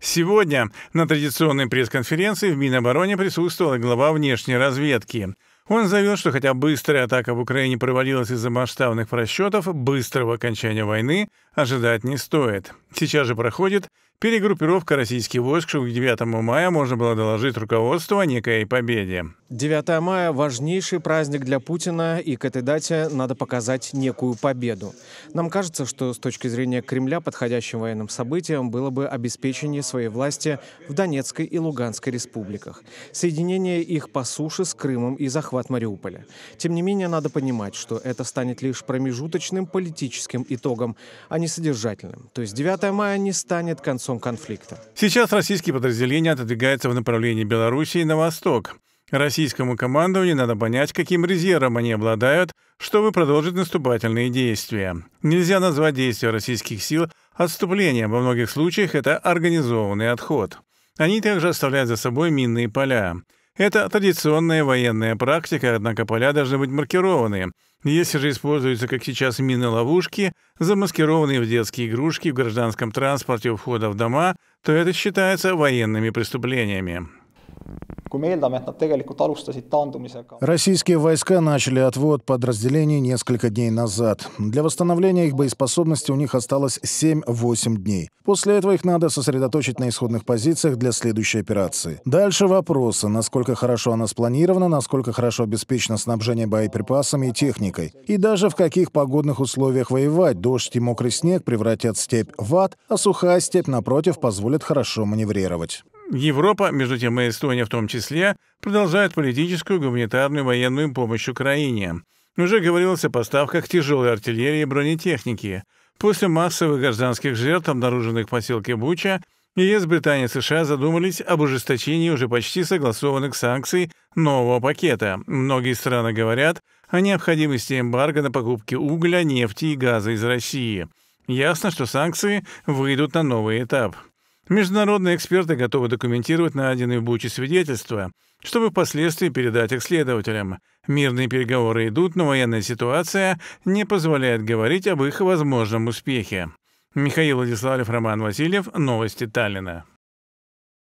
Сегодня на традиционной пресс-конференции в Минобороне присутствовал глава внешней разведки. Он заявил, что хотя быстрая атака в Украине проводилась из-за масштабных просчетов, быстрого окончания войны ожидать не стоит. Сейчас же проходит Перегруппировка российских войск к 9 мая можно было доложить руководству о некой победе. 9 мая – важнейший праздник для Путина, и к этой дате надо показать некую победу. Нам кажется, что с точки зрения Кремля подходящим военным событием было бы обеспечение своей власти в Донецкой и Луганской республиках, соединение их по суше с Крымом и захват Мариуполя. Тем не менее, надо понимать, что это станет лишь промежуточным политическим итогом, а не содержательным. То есть 9 мая не станет концом концом конфликта. Сейчас российские подразделения отодвигаются в направлении Белоруссии на восток. Российскому командованию надо понять, каким резервом они обладают, чтобы продолжить наступательные действия. Нельзя назвать действия российских сил отступлением, во многих случаях это организованный отход. Они также оставляют за собой минные поля. Это традиционная военная практика, однако поля должны быть маркированные. Если же используются, как сейчас, мины-ловушки, замаскированные в детские игрушки, в гражданском транспорте у входа в дома, то это считается военными преступлениями. Kui me eeldame, et nad tegelikult alustasid taandumisega. Российские войска начали отвод подразделений несколько дней назад. Для восстановления их боеспособности у них осталось семь-восемь дней. После этого их надо сосредоточить на исходных позициях для следующей операции. Дальше вопросы, насколько хорошо она спланирована, насколько хорошо обеспечено снабжение боеприпасами и техникой, и даже в каких погодных условиях воевать. Дождь и мокрый снег превратят степь в ад, а сухая степь, напротив, позволит хорошо маневрировать. Европа, между тем и Эстония в том числе, продолжает политическую, гуманитарную и военную помощь Украине. Уже говорилось о поставках тяжелой артиллерии и бронетехники. После массовых гражданских жертв, обнаруженных в поселке Буча, ЕС, Британия и США задумались об ужесточении уже почти согласованных санкций нового пакета. Многие страны говорят о необходимости эмбарго на покупки угля, нефти и газа из России. Ясно, что санкции выйдут на новый этап. Международные эксперты готовы документировать найденные в Буче свидетельства, чтобы впоследствии передать их следователям. Мирные переговоры идут, но военная ситуация не позволяет говорить об их возможном успехе. Михаил Владиславлев, Роман Васильев. Новости Таллина.